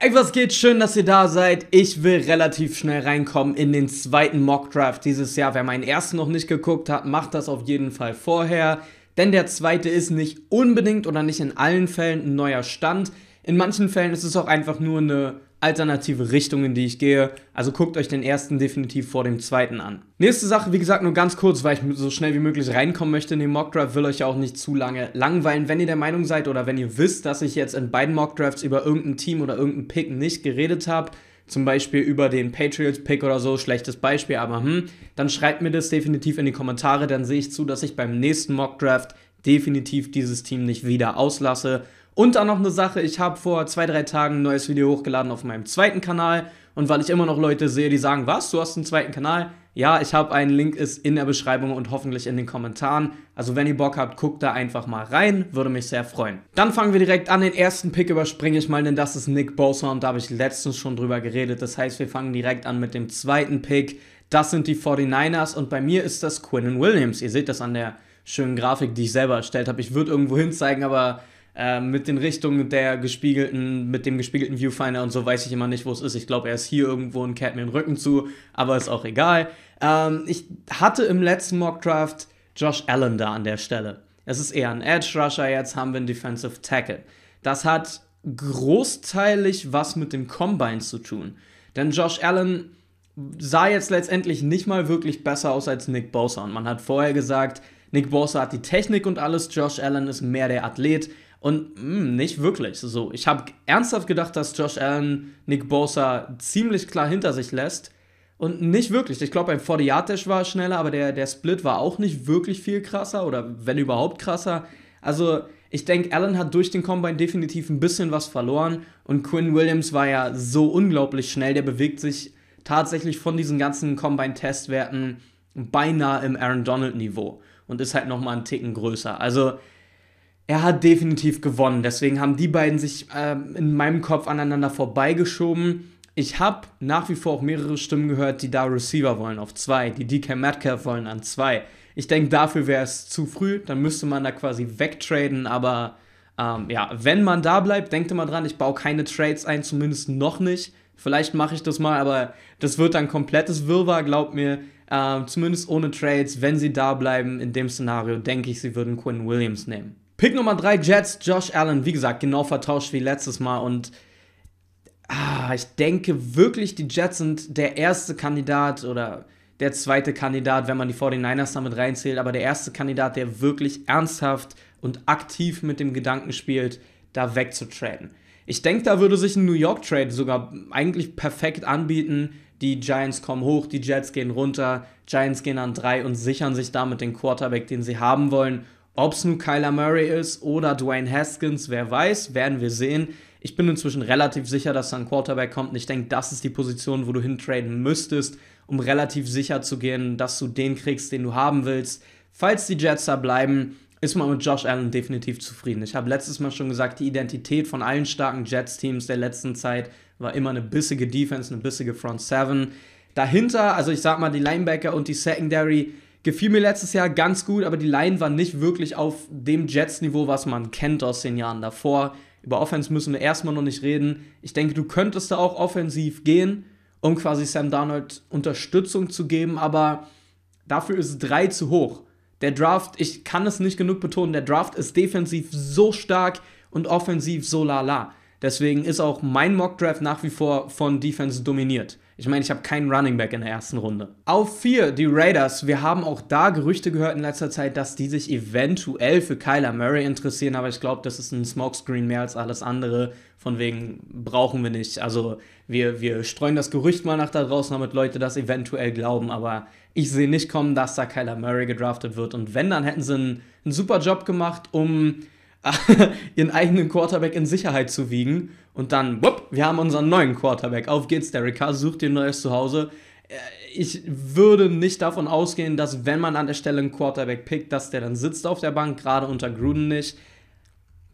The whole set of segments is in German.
Ey, was geht? Schön, dass ihr da seid. Ich will relativ schnell reinkommen in den zweiten Mockdraft dieses Jahr. Wer meinen ersten noch nicht geguckt hat, macht das auf jeden Fall vorher. Denn der zweite ist nicht unbedingt oder nicht in allen Fällen ein neuer Stand. In manchen Fällen ist es auch einfach nur eine alternative Richtungen, die ich gehe. Also guckt euch den ersten definitiv vor dem zweiten an. Nächste Sache, wie gesagt, nur ganz kurz, weil ich so schnell wie möglich reinkommen möchte in den Mockdraft, will euch ja auch nicht zu lange langweilen. Wenn ihr der Meinung seid oder wenn ihr wisst, dass ich jetzt in beiden Mockdrafts über irgendein Team oder irgendeinen Pick nicht geredet habe, zum Beispiel über den Patriots-Pick oder so, schlechtes Beispiel, aber hm, dann schreibt mir das definitiv in die Kommentare, dann sehe ich zu, dass ich beim nächsten Mockdraft definitiv dieses Team nicht wieder auslasse und dann noch eine Sache, ich habe vor zwei, drei Tagen ein neues Video hochgeladen auf meinem zweiten Kanal. Und weil ich immer noch Leute sehe, die sagen, was, du hast einen zweiten Kanal? Ja, ich habe einen Link, ist in der Beschreibung und hoffentlich in den Kommentaren. Also wenn ihr Bock habt, guckt da einfach mal rein, würde mich sehr freuen. Dann fangen wir direkt an, den ersten Pick überspringe ich mal, denn das ist Nick Bosa und da habe ich letztens schon drüber geredet. Das heißt, wir fangen direkt an mit dem zweiten Pick. Das sind die 49ers und bei mir ist das Quinn Williams. Ihr seht das an der schönen Grafik, die ich selber erstellt habe. Ich würde irgendwo hin zeigen, aber ähm, mit den Richtungen der gespiegelten, mit dem gespiegelten Viewfinder und so weiß ich immer nicht, wo es ist. Ich glaube, er ist hier irgendwo und kehrt mir den Rücken zu, aber ist auch egal. Ähm, ich hatte im letzten Mockdraft Josh Allen da an der Stelle. Es ist eher ein Edge Rusher, jetzt haben wir einen Defensive Tackle. Das hat großteilig was mit dem Combine zu tun. Denn Josh Allen sah jetzt letztendlich nicht mal wirklich besser aus als Nick Bosa. Und man hat vorher gesagt, Nick Bosa hat die Technik und alles, Josh Allen ist mehr der Athlet. Und mh, mm, nicht wirklich. So, ich habe ernsthaft gedacht, dass Josh Allen Nick Bosa ziemlich klar hinter sich lässt. Und nicht wirklich. Ich glaube, ein Fordiatisch war schneller, aber der, der Split war auch nicht wirklich viel krasser oder wenn überhaupt krasser. Also, ich denke, Allen hat durch den Combine definitiv ein bisschen was verloren und Quinn Williams war ja so unglaublich schnell. Der bewegt sich tatsächlich von diesen ganzen Combine-Testwerten beinahe im Aaron Donald-Niveau und ist halt nochmal einen Ticken größer. Also, er hat definitiv gewonnen. Deswegen haben die beiden sich äh, in meinem Kopf aneinander vorbeigeschoben. Ich habe nach wie vor auch mehrere Stimmen gehört, die da Receiver wollen auf zwei, die DK Metcalf wollen an zwei. Ich denke, dafür wäre es zu früh. Dann müsste man da quasi wegtraden. Aber ähm, ja, wenn man da bleibt, denkt immer dran, ich baue keine Trades ein, zumindest noch nicht. Vielleicht mache ich das mal, aber das wird dann komplettes Wirrwarr, glaubt mir. Ähm, zumindest ohne Trades, wenn sie da bleiben. In dem Szenario denke ich, sie würden Quinn Williams nehmen. Pick Nummer 3, Jets, Josh Allen. Wie gesagt, genau vertauscht wie letztes Mal. Und ah, ich denke wirklich, die Jets sind der erste Kandidat oder der zweite Kandidat, wenn man die 49ers damit reinzählt, aber der erste Kandidat, der wirklich ernsthaft und aktiv mit dem Gedanken spielt, da wegzutraden. Ich denke, da würde sich ein New York Trade sogar eigentlich perfekt anbieten. Die Giants kommen hoch, die Jets gehen runter, Giants gehen an drei und sichern sich damit den Quarterback, den sie haben wollen ob es nun Kyler Murray ist oder Dwayne Haskins, wer weiß, werden wir sehen. Ich bin inzwischen relativ sicher, dass da ein Quarterback kommt. Und ich denke, das ist die Position, wo du hintraden müsstest, um relativ sicher zu gehen, dass du den kriegst, den du haben willst. Falls die Jets da bleiben, ist man mit Josh Allen definitiv zufrieden. Ich habe letztes Mal schon gesagt, die Identität von allen starken Jets-Teams der letzten Zeit war immer eine bissige Defense, eine bissige Front Seven. Dahinter, also ich sag mal, die Linebacker und die Secondary Gefiel mir letztes Jahr ganz gut, aber die Line war nicht wirklich auf dem Jets-Niveau, was man kennt aus den Jahren davor. Über Offense müssen wir erstmal noch nicht reden. Ich denke, du könntest da auch offensiv gehen, um quasi Sam Darnold Unterstützung zu geben, aber dafür ist drei zu hoch. Der Draft, ich kann es nicht genug betonen, der Draft ist defensiv so stark und offensiv so lala. Deswegen ist auch mein Mockdraft nach wie vor von Defense dominiert. Ich meine, ich habe keinen Running Back in der ersten Runde. Auf 4, die Raiders. Wir haben auch da Gerüchte gehört in letzter Zeit, dass die sich eventuell für Kyler Murray interessieren, aber ich glaube, das ist ein Smokescreen mehr als alles andere. Von wegen brauchen wir nicht. Also wir, wir streuen das Gerücht mal nach da draußen, damit Leute das eventuell glauben, aber ich sehe nicht kommen, dass da Kyler Murray gedraftet wird. Und wenn, dann hätten sie einen, einen super Job gemacht, um ihren eigenen Quarterback in Sicherheit zu wiegen. Und dann, wupp, wir haben unseren neuen Quarterback. Auf geht's, Derek Carr, sucht dir ein neues Zuhause. Äh, ich würde nicht davon ausgehen, dass wenn man an der Stelle einen Quarterback pickt, dass der dann sitzt auf der Bank, gerade unter Gruden nicht.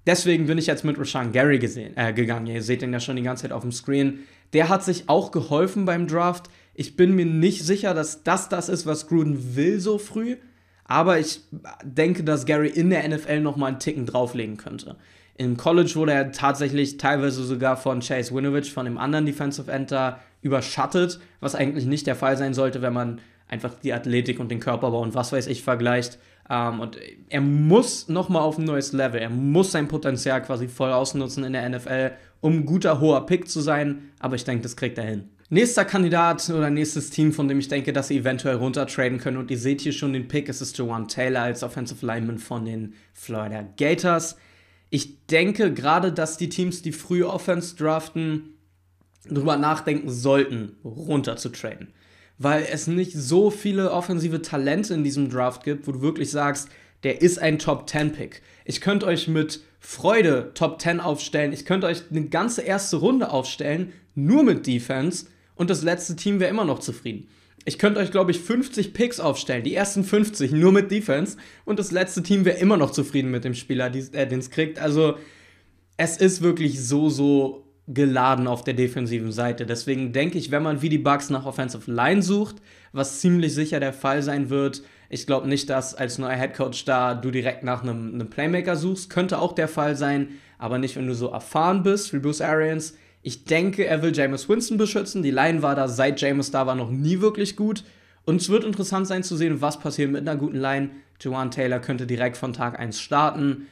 Deswegen bin ich jetzt mit Rashan Gary gesehen, äh, gegangen. Ihr seht ihn ja schon die ganze Zeit auf dem Screen. Der hat sich auch geholfen beim Draft. Ich bin mir nicht sicher, dass das das ist, was Gruden will so früh. Aber ich denke, dass Gary in der NFL nochmal einen Ticken drauflegen könnte. Im College wurde er tatsächlich teilweise sogar von Chase Winovich, von dem anderen Defensive Enter, überschattet, was eigentlich nicht der Fall sein sollte, wenn man einfach die Athletik und den Körperbau und was weiß ich vergleicht. Ähm, und er muss nochmal auf ein neues Level. Er muss sein Potenzial quasi voll ausnutzen in der NFL, um ein guter, hoher Pick zu sein. Aber ich denke, das kriegt er hin. Nächster Kandidat oder nächstes Team, von dem ich denke, dass sie eventuell runtertraden können. Und ihr seht hier schon den Pick. Es ist Jawan Taylor als Offensive Lineman von den Florida Gators. Ich denke gerade, dass die Teams, die früh Offense draften, darüber nachdenken sollten, runterzutraden. Weil es nicht so viele offensive Talente in diesem Draft gibt, wo du wirklich sagst, der ist ein Top 10 Pick. Ich könnte euch mit Freude Top 10 aufstellen. Ich könnte euch eine ganze erste Runde aufstellen, nur mit Defense und das letzte Team wäre immer noch zufrieden. Ich könnte euch, glaube ich, 50 Picks aufstellen, die ersten 50 nur mit Defense und das letzte Team wäre immer noch zufrieden mit dem Spieler, der äh, den es kriegt. Also es ist wirklich so, so geladen auf der defensiven Seite. Deswegen denke ich, wenn man wie die Bugs nach Offensive Line sucht, was ziemlich sicher der Fall sein wird, ich glaube nicht, dass als neuer Head Coach da du direkt nach einem Playmaker suchst. Könnte auch der Fall sein, aber nicht, wenn du so erfahren bist wie Bruce Arians ich denke, er will Jameis Winston beschützen. Die Line war da, seit Jameis da war, noch nie wirklich gut. Und es wird interessant sein zu sehen, was passiert mit einer guten Line. Jawan Taylor könnte direkt von Tag 1 starten,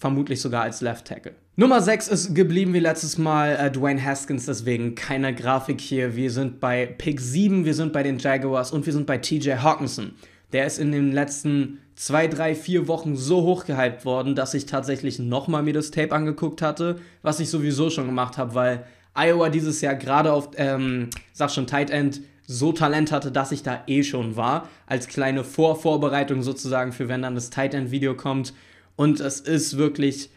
vermutlich sogar als Left Tackle. Nummer 6 ist geblieben wie letztes Mal äh, Dwayne Haskins, deswegen keine Grafik hier. Wir sind bei Pick 7, wir sind bei den Jaguars und wir sind bei TJ Hawkinson. Der ist in den letzten zwei, drei, vier Wochen so hochgehypt worden, dass ich tatsächlich nochmal mir das Tape angeguckt hatte, was ich sowieso schon gemacht habe, weil Iowa dieses Jahr gerade auf, ähm, sag schon, Tight End so Talent hatte, dass ich da eh schon war, als kleine Vorvorbereitung sozusagen für wenn dann das Tight End Video kommt. Und es ist wirklich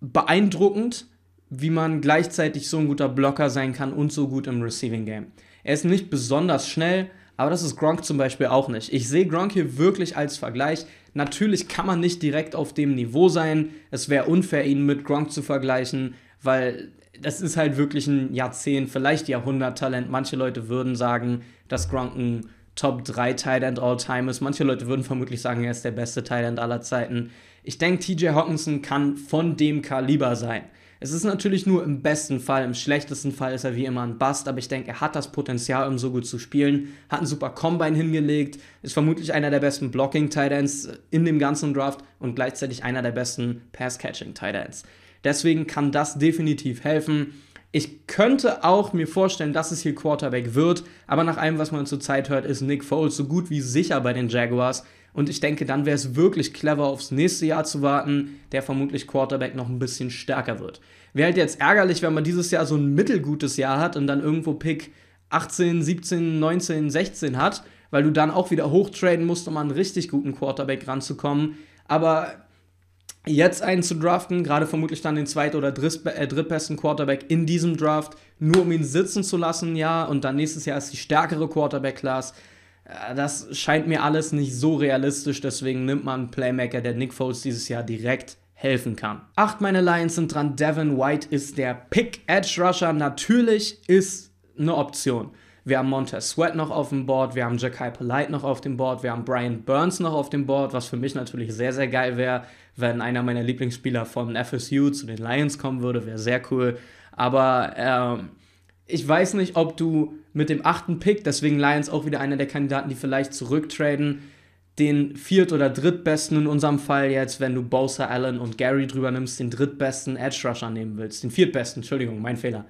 beeindruckend, wie man gleichzeitig so ein guter Blocker sein kann und so gut im Receiving Game. Er ist nicht besonders schnell, aber das ist Gronk zum Beispiel auch nicht. Ich sehe Gronk hier wirklich als Vergleich. Natürlich kann man nicht direkt auf dem Niveau sein. Es wäre unfair, ihn mit Gronk zu vergleichen, weil das ist halt wirklich ein Jahrzehnt, vielleicht Jahrhundert-Talent. Manche Leute würden sagen, dass Gronk ein Top 3 Tight all time ist. Manche Leute würden vermutlich sagen, er ist der beste Tight aller Zeiten. Ich denke, TJ Hawkinson kann von dem Kaliber sein. Es ist natürlich nur im besten Fall, im schlechtesten Fall ist er wie immer ein Bast, aber ich denke, er hat das Potenzial, um so gut zu spielen. Hat ein super Combine hingelegt, ist vermutlich einer der besten Blocking-Tight-Ends in dem ganzen Draft und gleichzeitig einer der besten Pass-Catching-Tight-Ends. Deswegen kann das definitiv helfen. Ich könnte auch mir vorstellen, dass es hier Quarterback wird, aber nach allem, was man zurzeit hört, ist Nick Foles so gut wie sicher bei den Jaguars. Und ich denke, dann wäre es wirklich clever, aufs nächste Jahr zu warten, der vermutlich Quarterback noch ein bisschen stärker wird. Wäre halt jetzt ärgerlich, wenn man dieses Jahr so ein mittelgutes Jahr hat und dann irgendwo Pick 18, 17, 19, 16 hat, weil du dann auch wieder hochtraden musst, um an einen richtig guten Quarterback ranzukommen. Aber jetzt einen zu draften, gerade vermutlich dann den zweit- oder äh, drittbesten Quarterback in diesem Draft, nur um ihn sitzen zu lassen, ja, und dann nächstes Jahr ist die stärkere Quarterback-Class das scheint mir alles nicht so realistisch, deswegen nimmt man einen Playmaker, der Nick Foles dieses Jahr direkt helfen kann. Acht meine Lions sind dran, Devin White ist der Pick Edge Rusher, natürlich ist eine Option. Wir haben Montez Sweat noch auf dem Board, wir haben Ja'Kai Polite noch auf dem Board, wir haben Brian Burns noch auf dem Board, was für mich natürlich sehr, sehr geil wäre, wenn einer meiner Lieblingsspieler von FSU zu den Lions kommen würde, wäre sehr cool. Aber ähm, ich weiß nicht, ob du mit dem achten Pick, deswegen Lions auch wieder einer der Kandidaten, die vielleicht zurücktraden, den viert- oder drittbesten in unserem Fall jetzt, wenn du Bowser, Allen und Gary drüber nimmst, den drittbesten Edge Rusher nehmen willst. Den viertbesten, Entschuldigung, mein Fehler.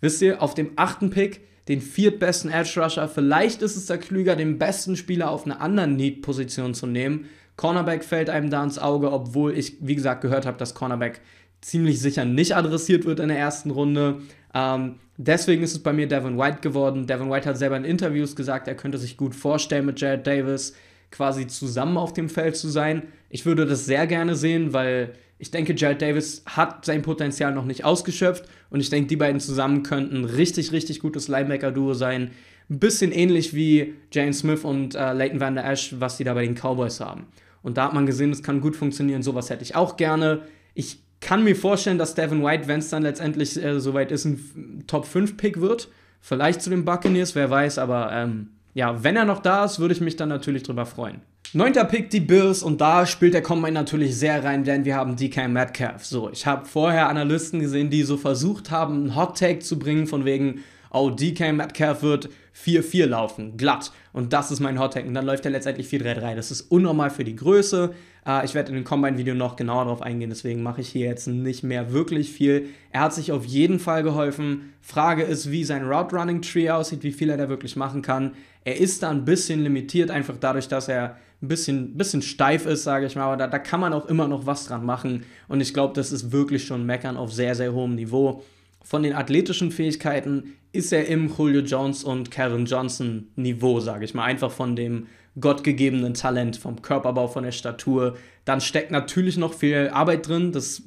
Wisst ihr, auf dem achten Pick den viertbesten Edge Rusher, vielleicht ist es da klüger, den besten Spieler auf einer anderen Need-Position zu nehmen. Cornerback fällt einem da ins Auge, obwohl ich, wie gesagt, gehört habe, dass Cornerback ziemlich sicher nicht adressiert wird in der ersten Runde. Ähm, deswegen ist es bei mir Devin White geworden. Devin White hat selber in Interviews gesagt, er könnte sich gut vorstellen, mit Jared Davis quasi zusammen auf dem Feld zu sein. Ich würde das sehr gerne sehen, weil ich denke, Jared Davis hat sein Potenzial noch nicht ausgeschöpft und ich denke, die beiden zusammen könnten richtig, richtig gutes Linebacker-Duo sein. Ein bisschen ähnlich wie Jane Smith und äh, Leighton Van Der Ash, was die da bei den Cowboys haben. Und da hat man gesehen, es kann gut funktionieren. Sowas hätte ich auch gerne. Ich kann mir vorstellen, dass Devin White, wenn es dann letztendlich äh, soweit ist, ein Top-5-Pick wird. Vielleicht zu den Buccaneers, wer weiß, aber ähm, ja, wenn er noch da ist, würde ich mich dann natürlich drüber freuen. Neunter Pick die Bills und da spielt der Combine natürlich sehr rein, denn wir haben DK Metcalf. So, ich habe vorher Analysten gesehen, die so versucht haben, einen Hot Take zu bringen von wegen, oh, DK Metcalf wird 4-4 laufen, glatt. Und das ist mein Hot Take. Und dann läuft er letztendlich 4-3-3. Das ist unnormal für die Größe. Äh, ich werde in dem Combine-Video noch genauer darauf eingehen, deswegen mache ich hier jetzt nicht mehr wirklich viel. Er hat sich auf jeden Fall geholfen. Frage ist, wie sein Route-Running-Tree aussieht, wie viel er da wirklich machen kann. Er ist da ein bisschen limitiert, einfach dadurch, dass er ein bisschen, bisschen steif ist, sage ich mal, aber da, da kann man auch immer noch was dran machen. Und ich glaube, das ist wirklich schon Meckern auf sehr, sehr hohem Niveau von den athletischen Fähigkeiten ist er im Julio Jones und Kevin Johnson Niveau, sage ich mal. Einfach von dem gottgegebenen Talent, vom Körperbau, von der Statur. Dann steckt natürlich noch viel Arbeit drin, das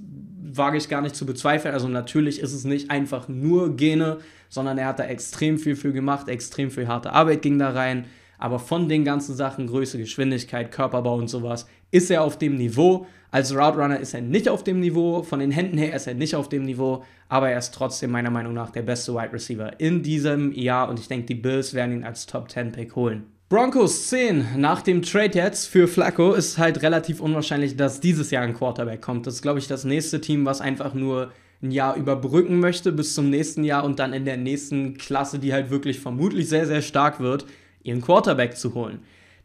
wage ich gar nicht zu bezweifeln. Also natürlich ist es nicht einfach nur Gene, sondern er hat da extrem viel für gemacht, extrem viel harte Arbeit ging da rein. Aber von den ganzen Sachen, Größe, Geschwindigkeit, Körperbau und sowas, ist er auf dem Niveau. Als Route Runner ist er nicht auf dem Niveau, von den Händen her ist er nicht auf dem Niveau, aber er ist trotzdem meiner Meinung nach der beste Wide Receiver in diesem Jahr und ich denke, die Bills werden ihn als Top 10 Pick holen. Broncos 10. Nach dem Trade jetzt für Flacco ist halt relativ unwahrscheinlich, dass dieses Jahr ein Quarterback kommt. Das ist, glaube ich, das nächste Team, was einfach nur ein Jahr überbrücken möchte bis zum nächsten Jahr und dann in der nächsten Klasse, die halt wirklich vermutlich sehr, sehr stark wird, ihren Quarterback zu holen.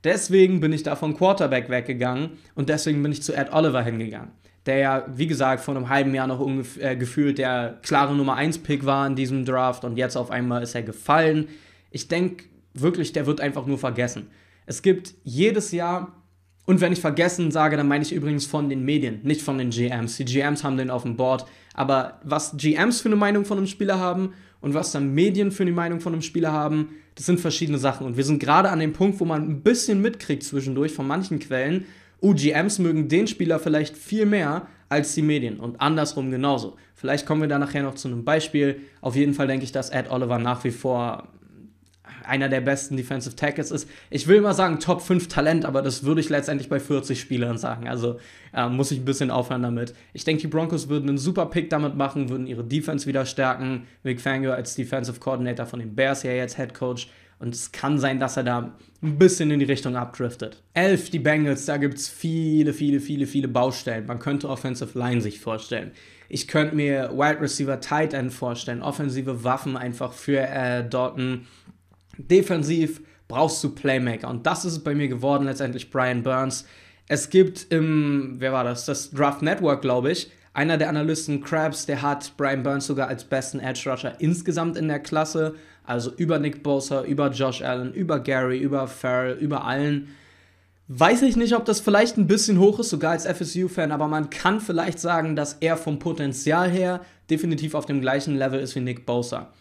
Deswegen bin ich da von Quarterback weggegangen und deswegen bin ich zu Ed Oliver hingegangen, der ja, wie gesagt, vor einem halben Jahr noch ungefähr, äh, gefühlt der klare Nummer 1-Pick war in diesem Draft und jetzt auf einmal ist er gefallen. Ich denke wirklich, der wird einfach nur vergessen. Es gibt jedes Jahr, und wenn ich vergessen sage, dann meine ich übrigens von den Medien, nicht von den GMs. Die GMs haben den auf dem Board. Aber was GMs für eine Meinung von einem Spieler haben und was dann Medien für die Meinung von einem Spieler haben, das sind verschiedene Sachen. Und wir sind gerade an dem Punkt, wo man ein bisschen mitkriegt zwischendurch von manchen Quellen, UGMs oh, mögen den Spieler vielleicht viel mehr als die Medien und andersrum genauso. Vielleicht kommen wir da nachher noch zu einem Beispiel. Auf jeden Fall denke ich, dass Ed Oliver nach wie vor einer der besten Defensive Tackles ist. Ich will immer sagen Top 5 Talent, aber das würde ich letztendlich bei 40 Spielern sagen. Also äh, muss ich ein bisschen aufhören damit. Ich denke, die Broncos würden einen super Pick damit machen, würden ihre Defense wieder stärken. Vic Fangio als Defensive Coordinator von den Bears ja jetzt Head Coach. Und es kann sein, dass er da ein bisschen in die Richtung abdriftet. 11, die Bengals, da gibt es viele, viele, viele, viele Baustellen. Man könnte Offensive Line sich vorstellen. Ich könnte mir Wide Receiver Tight End vorstellen. Offensive Waffen einfach für äh, Dalton Defensiv brauchst du Playmaker. Und das ist bei mir geworden, letztendlich Brian Burns. Es gibt im, wer war das? Das Draft Network, glaube ich. Einer der Analysten, Krabs, der hat Brian Burns sogar als besten Edge Rusher insgesamt in der Klasse. Also über Nick Bosa, über Josh Allen, über Gary, über Farrell, über allen. Weiß ich nicht, ob das vielleicht ein bisschen hoch ist, sogar als FSU-Fan, aber man kann vielleicht sagen, dass er vom Potenzial her definitiv auf dem gleichen Level ist wie Nick Bosa.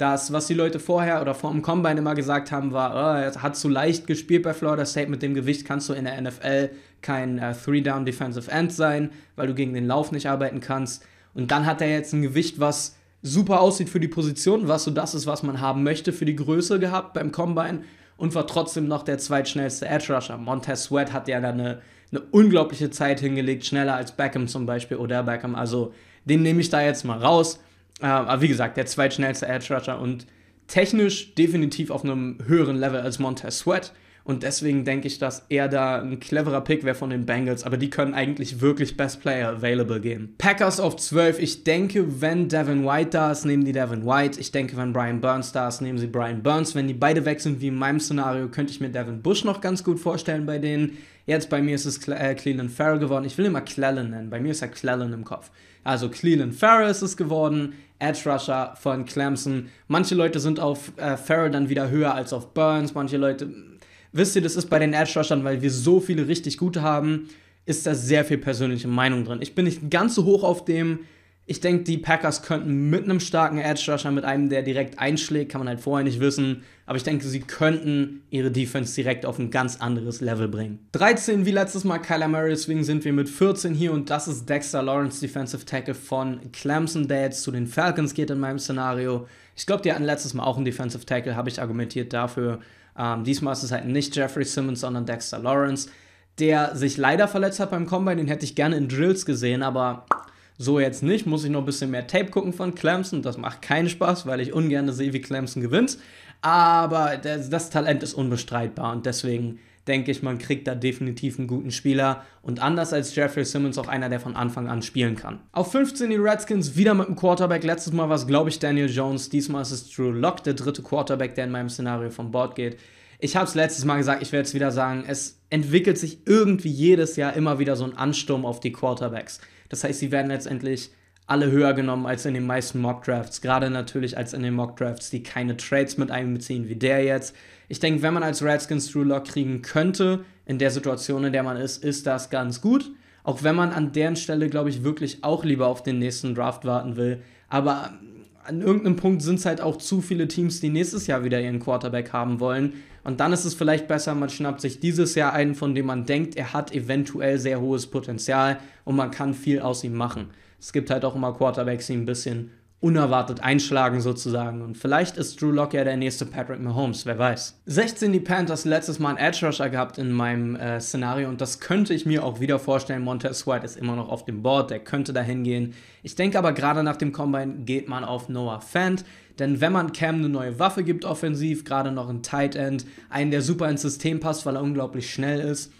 Das, was die Leute vorher oder vor dem Combine immer gesagt haben, war, oh, er hat zu leicht gespielt bei Florida State, mit dem Gewicht kannst du in der NFL kein äh, Three-Down-Defensive End sein, weil du gegen den Lauf nicht arbeiten kannst. Und dann hat er jetzt ein Gewicht, was super aussieht für die Position, was so das ist, was man haben möchte für die Größe gehabt beim Combine und war trotzdem noch der zweitschnellste Edge Rusher. Montez Sweat hat ja da eine, eine unglaubliche Zeit hingelegt, schneller als Beckham zum Beispiel oder Beckham. Also den nehme ich da jetzt mal raus. Ähm, aber wie gesagt, der zweitschnellste Edge Rusher und technisch definitiv auf einem höheren Level als Montez Sweat. Und deswegen denke ich, dass er da ein cleverer Pick wäre von den Bengals, aber die können eigentlich wirklich Best Player Available gehen. Packers auf 12. Ich denke, wenn Devin White da ist, nehmen die Devin White. Ich denke, wenn Brian Burns da ist, nehmen sie Brian Burns. Wenn die beide weg sind, wie in meinem Szenario, könnte ich mir Devin Bush noch ganz gut vorstellen bei denen. Jetzt bei mir ist es Cle äh, Cleveland Farrell geworden. Ich will immer Clellan nennen. Bei mir ist er Clellan im Kopf. Also Cleveland Farrell ist es geworden. Edge Rusher von Clemson. Manche Leute sind auf äh, Farrell dann wieder höher als auf Burns. Manche Leute, wisst ihr, das ist bei den Edge Rushern, weil wir so viele richtig gute haben, ist da sehr viel persönliche Meinung drin. Ich bin nicht ganz so hoch auf dem ich denke, die Packers könnten mit einem starken Edge-Rusher, mit einem, der direkt einschlägt, kann man halt vorher nicht wissen. Aber ich denke, sie könnten ihre Defense direkt auf ein ganz anderes Level bringen. 13 wie letztes Mal Kyler Murray, deswegen sind wir mit 14 hier und das ist Dexter Lawrence, Defensive Tackle von Clemson, der jetzt zu den Falcons geht in meinem Szenario. Ich glaube, die hatten letztes Mal auch einen Defensive Tackle, habe ich argumentiert dafür. Ähm, diesmal ist es halt nicht Jeffrey Simmons, sondern Dexter Lawrence, der sich leider verletzt hat beim Combine. Den hätte ich gerne in Drills gesehen, aber so jetzt nicht, muss ich noch ein bisschen mehr Tape gucken von Clemson. Das macht keinen Spaß, weil ich ungern sehe, wie Clemson gewinnt. Aber das, das Talent ist unbestreitbar und deswegen denke ich, man kriegt da definitiv einen guten Spieler und anders als Jeffrey Simmons auch einer, der von Anfang an spielen kann. Auf 15 die Redskins wieder mit dem Quarterback. Letztes Mal war es, glaube ich, Daniel Jones. Diesmal ist es Drew Locke, der dritte Quarterback, der in meinem Szenario vom Board geht ich habe es letztes Mal gesagt, ich werde es wieder sagen, es entwickelt sich irgendwie jedes Jahr immer wieder so ein Ansturm auf die Quarterbacks. Das heißt, sie werden letztendlich alle höher genommen als in den meisten Mockdrafts. gerade natürlich als in den Mockdrafts, die keine Trades mit einbeziehen, wie der jetzt. Ich denke, wenn man als Redskins Drew Lock kriegen könnte, in der Situation, in der man ist, ist das ganz gut. Auch wenn man an deren Stelle, glaube ich, wirklich auch lieber auf den nächsten Draft warten will. Aber an irgendeinem Punkt sind es halt auch zu viele Teams, die nächstes Jahr wieder ihren Quarterback haben wollen. Und dann ist es vielleicht besser, man schnappt sich dieses Jahr einen, von dem man denkt, er hat eventuell sehr hohes Potenzial und man kann viel aus ihm machen. Es gibt halt auch immer Quarterbacks, die ein bisschen unerwartet einschlagen sozusagen. Und vielleicht ist Drew Locke ja der nächste Patrick Mahomes, wer weiß. 16 die Panthers letztes Mal einen Edge Rusher gehabt in meinem äh, Szenario und das könnte ich mir auch wieder vorstellen. Montez White ist immer noch auf dem Board, der könnte dahin gehen. Ich denke aber gerade nach dem Combine geht man auf Noah Fant. Denn wenn man Cam eine neue Waffe gibt offensiv, gerade noch ein Tight End, einen, der super ins System passt, weil er unglaublich schnell ist,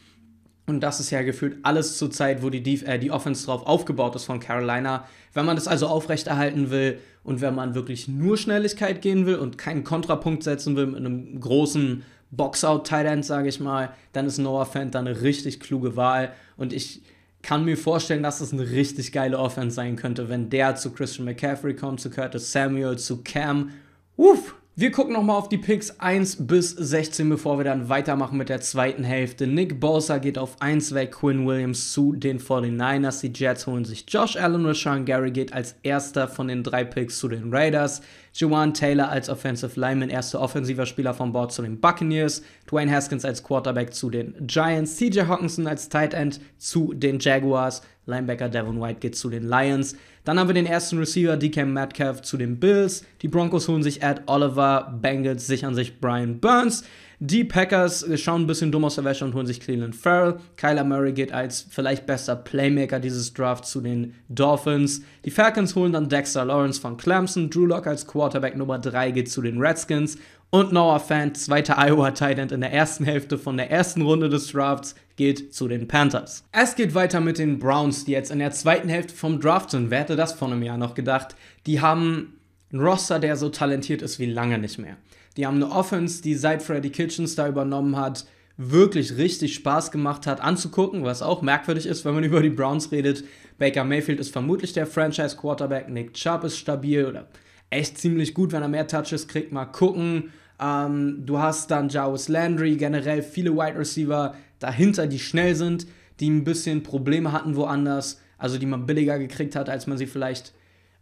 und das ist ja gefühlt alles zur Zeit, wo die, Def äh, die Offense drauf aufgebaut ist von Carolina. Wenn man das also aufrechterhalten will und wenn man wirklich nur Schnelligkeit gehen will und keinen Kontrapunkt setzen will mit einem großen Boxout-Tight-End, sage ich mal, dann ist Noah Fant da eine richtig kluge Wahl. Und ich kann mir vorstellen, dass das eine richtig geile Offense sein könnte, wenn der zu Christian McCaffrey kommt, zu Curtis Samuel, zu Cam. Uff, wir gucken nochmal auf die Picks 1 bis 16, bevor wir dann weitermachen mit der zweiten Hälfte. Nick Bosa geht auf 1 weg, Quinn Williams zu den 49ers. Die Jets holen sich Josh Allen, Rashawn Gary geht als erster von den drei Picks zu den Raiders. Juwan Taylor als Offensive Lineman, erster offensiver Spieler von Bord zu den Buccaneers. Dwayne Haskins als Quarterback zu den Giants. TJ Hawkinson als Tight End zu den Jaguars. Linebacker Devon White geht zu den Lions. Dann haben wir den ersten Receiver, DK Metcalf, zu den Bills. Die Broncos holen sich Ed Oliver, Bengals sichern sich Brian Burns. Die Packers schauen ein bisschen dumm aus der Wäsche und holen sich Cleveland Farrell. Kyler Murray geht als vielleicht bester Playmaker dieses Drafts zu den Dolphins. Die Falcons holen dann Dexter Lawrence von Clemson. Drew Locke als Quarterback Nummer 3 geht zu den Redskins. Und Noah Fant, zweiter Iowa Titan in der ersten Hälfte von der ersten Runde des Drafts, geht zu den Panthers. Es geht weiter mit den Browns, die jetzt in der zweiten Hälfte vom Draft sind. Wer hätte das vor einem Jahr noch gedacht? Die haben einen Roster, der so talentiert ist wie lange nicht mehr. Die haben eine Offense, die seit Freddy Kitchens da übernommen hat, wirklich richtig Spaß gemacht hat anzugucken, was auch merkwürdig ist, wenn man über die Browns redet. Baker Mayfield ist vermutlich der Franchise Quarterback, Nick Chubb ist stabil oder echt ziemlich gut, wenn er mehr Touches kriegt, mal gucken. Ähm, du hast dann Jarvis Landry, generell viele Wide Receiver dahinter, die schnell sind, die ein bisschen Probleme hatten woanders, also die man billiger gekriegt hat, als man sie vielleicht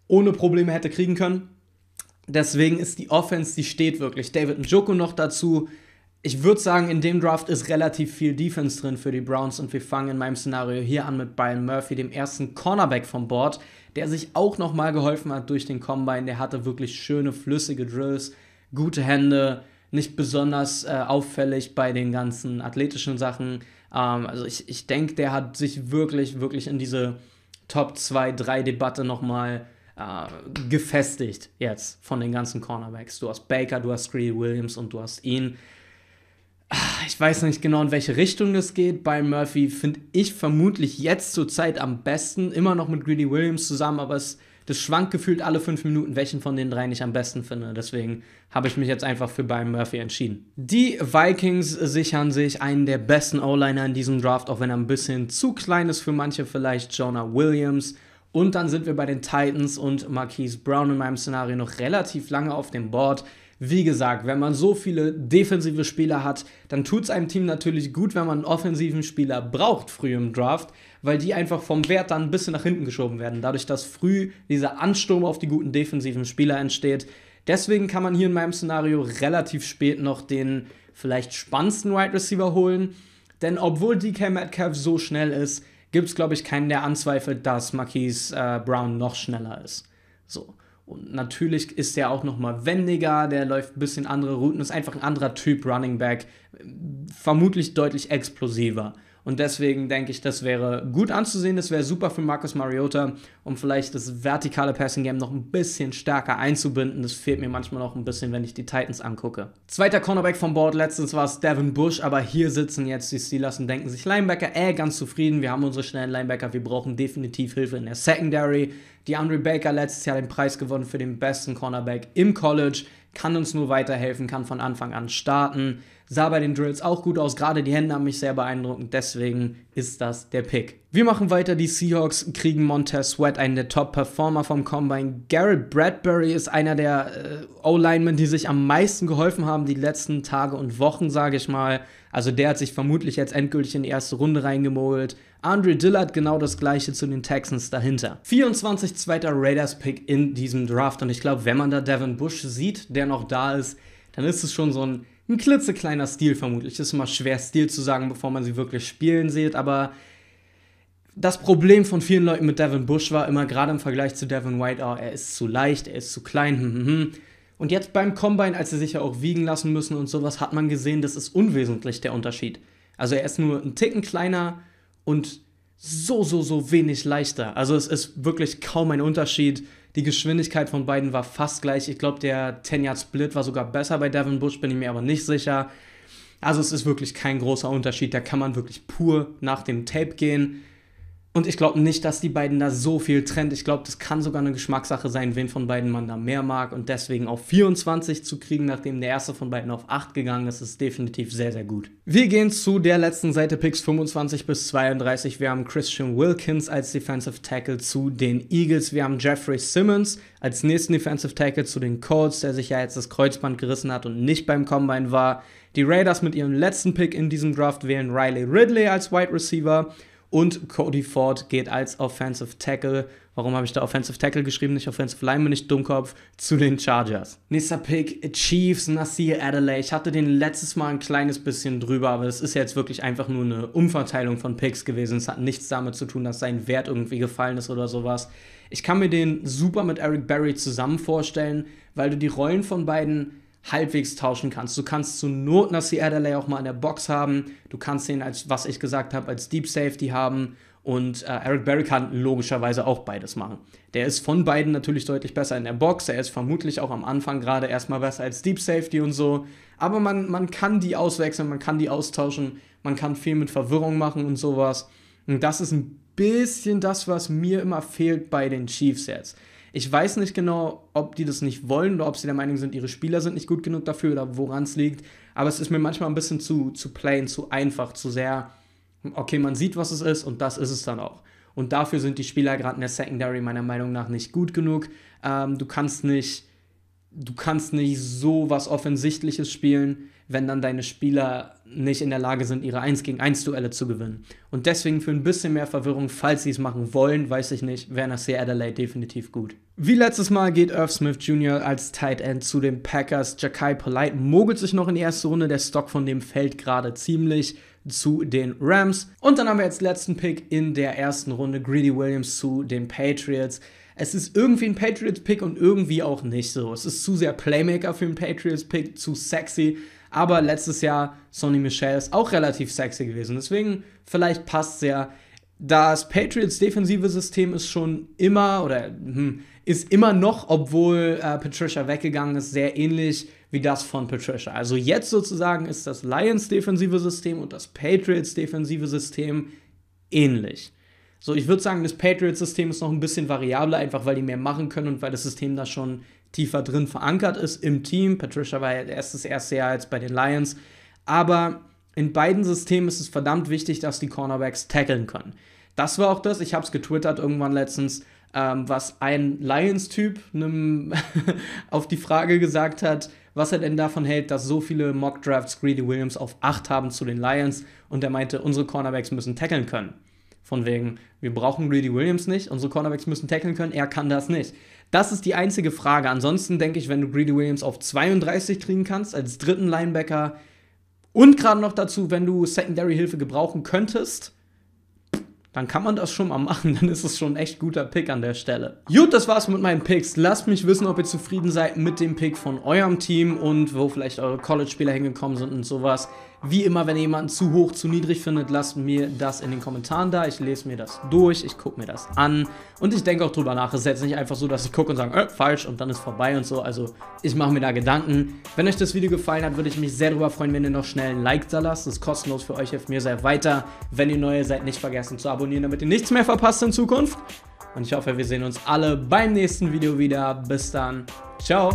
ohne Probleme hätte kriegen können. Deswegen ist die Offense, die steht wirklich. David Njoko noch dazu. Ich würde sagen, in dem Draft ist relativ viel Defense drin für die Browns und wir fangen in meinem Szenario hier an mit Brian Murphy, dem ersten Cornerback vom Board, der sich auch nochmal geholfen hat durch den Combine. Der hatte wirklich schöne, flüssige Drills, gute Hände, nicht besonders äh, auffällig bei den ganzen athletischen Sachen. Ähm, also ich, ich denke, der hat sich wirklich, wirklich in diese Top 2, 3 Debatte nochmal äh, gefestigt jetzt von den ganzen Cornerbacks. Du hast Baker, du hast Greedy Williams und du hast ihn. Ah, ich weiß nicht genau, in welche Richtung das geht. Bei Murphy finde ich vermutlich jetzt zurzeit am besten, immer noch mit Greedy Williams zusammen, aber es das schwankt gefühlt alle fünf Minuten, welchen von den drei ich am besten finde. Deswegen habe ich mich jetzt einfach für Brian Murphy entschieden. Die Vikings sichern sich einen der besten O-Liner in diesem Draft, auch wenn er ein bisschen zu klein ist für manche, vielleicht Jonah Williams. Und dann sind wir bei den Titans und Marquise Brown in meinem Szenario noch relativ lange auf dem Board. Wie gesagt, wenn man so viele defensive Spieler hat, dann tut es einem Team natürlich gut, wenn man einen offensiven Spieler braucht früh im Draft, weil die einfach vom Wert dann ein bisschen nach hinten geschoben werden, dadurch, dass früh dieser Ansturm auf die guten defensiven Spieler entsteht. Deswegen kann man hier in meinem Szenario relativ spät noch den vielleicht spannendsten Wide Receiver holen, denn obwohl DK Metcalf so schnell ist, gibt es, glaube ich, keinen, der anzweifelt, dass Marquise äh, Brown noch schneller ist. So. Und natürlich ist er auch nochmal wendiger, der läuft ein bisschen andere Routen, ist einfach ein anderer Typ Running Back, vermutlich deutlich explosiver. Und deswegen denke ich, das wäre gut anzusehen. Das wäre super für Marcus Mariota, um vielleicht das vertikale Passing Game noch ein bisschen stärker einzubinden. Das fehlt mir manchmal noch ein bisschen, wenn ich die Titans angucke. Zweiter Cornerback vom Board letztens war es Devin Bush, aber hier sitzen jetzt die Steelers und denken sich Linebacker, äh, ganz zufrieden. Wir haben unsere schnellen Linebacker. Wir brauchen definitiv Hilfe in der Secondary. Die Andre Baker letztes Jahr den Preis gewonnen für den besten Cornerback im College kann uns nur weiterhelfen, kann von Anfang an starten. Sah bei den Drills auch gut aus, gerade die Hände haben mich sehr beeindruckt. Deswegen ist das der Pick. Wir machen weiter. Die Seahawks kriegen Montez Sweat, einen der Top-Performer vom Combine. Garrett Bradbury ist einer der äh, O-Linemen, die sich am meisten geholfen haben die letzten Tage und Wochen, sage ich mal. Also der hat sich vermutlich jetzt endgültig in die erste Runde reingemogelt. Andre Dillard genau das gleiche zu den Texans dahinter. 24 zweiter Raiders-Pick in diesem Draft. Und ich glaube, wenn man da Devin Bush sieht, der noch da ist, dann ist es schon so ein ein klitzekleiner Stil vermutlich. Ist immer schwer, Stil zu sagen, bevor man sie wirklich spielen sieht, aber das Problem von vielen Leuten mit Devin Bush war immer gerade im Vergleich zu Devin White, oh, er ist zu leicht, er ist zu klein. Hm, hm, hm. Und jetzt beim Combine, als sie sich ja auch wiegen lassen müssen und sowas, hat man gesehen, das ist unwesentlich der Unterschied. Also er ist nur einen Ticken kleiner und so, so, so wenig leichter. Also es ist wirklich kaum ein Unterschied. Die Geschwindigkeit von beiden war fast gleich. Ich glaube, der 10-Yard-Split war sogar besser bei Devin Bush, bin ich mir aber nicht sicher. Also es ist wirklich kein großer Unterschied. Da kann man wirklich pur nach dem Tape gehen. Und ich glaube nicht, dass die beiden da so viel trennt. Ich glaube, das kann sogar eine Geschmackssache sein, wen von beiden man da mehr mag. Und deswegen auf 24 zu kriegen, nachdem der erste von beiden auf 8 gegangen ist, ist definitiv sehr, sehr gut. Wir gehen zu der letzten Seite, Picks 25 bis 32. Wir haben Christian Wilkins als Defensive Tackle zu den Eagles. Wir haben Jeffrey Simmons als nächsten Defensive Tackle zu den Colts, der sich ja jetzt das Kreuzband gerissen hat und nicht beim Combine war. Die Raiders mit ihrem letzten Pick in diesem Draft wählen Riley Ridley als Wide Receiver. Und Cody Ford geht als Offensive Tackle, warum habe ich da Offensive Tackle geschrieben, nicht Offensive Line, bin ich Dummkopf, zu den Chargers. Nächster Pick, Chiefs, Nasir Adelaide. Ich hatte den letztes Mal ein kleines bisschen drüber, aber es ist jetzt wirklich einfach nur eine Umverteilung von Picks gewesen. Es hat nichts damit zu tun, dass sein Wert irgendwie gefallen ist oder sowas. Ich kann mir den super mit Eric Berry zusammen vorstellen, weil du die Rollen von beiden halbwegs tauschen kannst. Du kannst zur Not Nassi Adderley auch mal in der Box haben. Du kannst ihn als, was ich gesagt habe, als Deep Safety haben. Und äh, Eric Berry kann logischerweise auch beides machen. Der ist von beiden natürlich deutlich besser in der Box. Er ist vermutlich auch am Anfang gerade erstmal besser als Deep Safety und so. Aber man, man kann die auswechseln, man kann die austauschen, man kann viel mit Verwirrung machen und sowas. Und das ist ein bisschen das, was mir immer fehlt bei den Chiefs jetzt. Ich weiß nicht genau, ob die das nicht wollen oder ob sie der Meinung sind, ihre Spieler sind nicht gut genug dafür oder woran es liegt. Aber es ist mir manchmal ein bisschen zu, zu plain, zu einfach, zu sehr, okay, man sieht, was es ist und das ist es dann auch. Und dafür sind die Spieler gerade in der Secondary meiner Meinung nach nicht gut genug. Ähm, du kannst nicht, du kannst nicht so was Offensichtliches spielen wenn dann deine Spieler nicht in der Lage sind, ihre 1 gegen 1 Duelle zu gewinnen. Und deswegen für ein bisschen mehr Verwirrung, falls sie es machen wollen, weiß ich nicht, wäre nach Sea Adelaide definitiv gut. Wie letztes Mal geht Irv Smith Jr. als Tight End zu den Packers. Jakai Polite mogelt sich noch in die erste Runde, der Stock von dem fällt gerade ziemlich zu den Rams. Und dann haben wir jetzt letzten Pick in der ersten Runde, Greedy Williams zu den Patriots es ist irgendwie ein Patriots-Pick und irgendwie auch nicht so. Es ist zu sehr Playmaker für einen Patriots-Pick, zu sexy. Aber letztes Jahr Sonny Michel ist auch relativ sexy gewesen. Deswegen vielleicht passt es ja. Das Patriots defensive System ist schon immer oder hm, ist immer noch, obwohl äh, Patricia weggegangen ist, sehr ähnlich wie das von Patricia. Also jetzt sozusagen ist das Lions defensive System und das Patriots defensive System ähnlich. So, ich würde sagen, das Patriots-System ist noch ein bisschen variabler, einfach weil die mehr machen können und weil das System da schon tiefer drin verankert ist im Team. Patricia war ja erst das erste Jahr als bei den Lions. Aber in beiden Systemen ist es verdammt wichtig, dass die Cornerbacks tackeln können. Das war auch das, ich habe es getwittert irgendwann letztens, ähm, was ein Lions-Typ auf die Frage gesagt hat, was er denn davon hält, dass so viele Mock-Drafts Greedy Williams auf 8 haben zu den Lions. Und er meinte, unsere Cornerbacks müssen tackeln können. Von wegen, wir brauchen Greedy Williams nicht, unsere Cornerbacks müssen tackeln können, er kann das nicht. Das ist die einzige Frage. Ansonsten denke ich, wenn du Greedy Williams auf 32 kriegen kannst, als dritten Linebacker und gerade noch dazu, wenn du Secondary-Hilfe gebrauchen könntest, dann kann man das schon mal machen. Dann ist es schon ein echt guter Pick an der Stelle. Gut, das war's mit meinen Picks. Lasst mich wissen, ob ihr zufrieden seid mit dem Pick von eurem Team und wo vielleicht eure College-Spieler hingekommen sind und sowas. Wie immer, wenn ihr jemanden zu hoch, zu niedrig findet, lasst mir das in den Kommentaren da. Ich lese mir das durch, ich gucke mir das an und ich denke auch drüber nach. Es ist jetzt nicht einfach so, dass ich gucke und sage, äh, falsch und dann ist vorbei und so. Also ich mache mir da Gedanken. Wenn euch das Video gefallen hat, würde ich mich sehr darüber freuen, wenn ihr noch schnell ein Like da lasst. Das ist kostenlos für euch, hilft mir sehr weiter. Wenn ihr neu seid, nicht vergessen zu abonnieren, damit ihr nichts mehr verpasst in Zukunft. Und ich hoffe, wir sehen uns alle beim nächsten Video wieder. Bis dann. Ciao.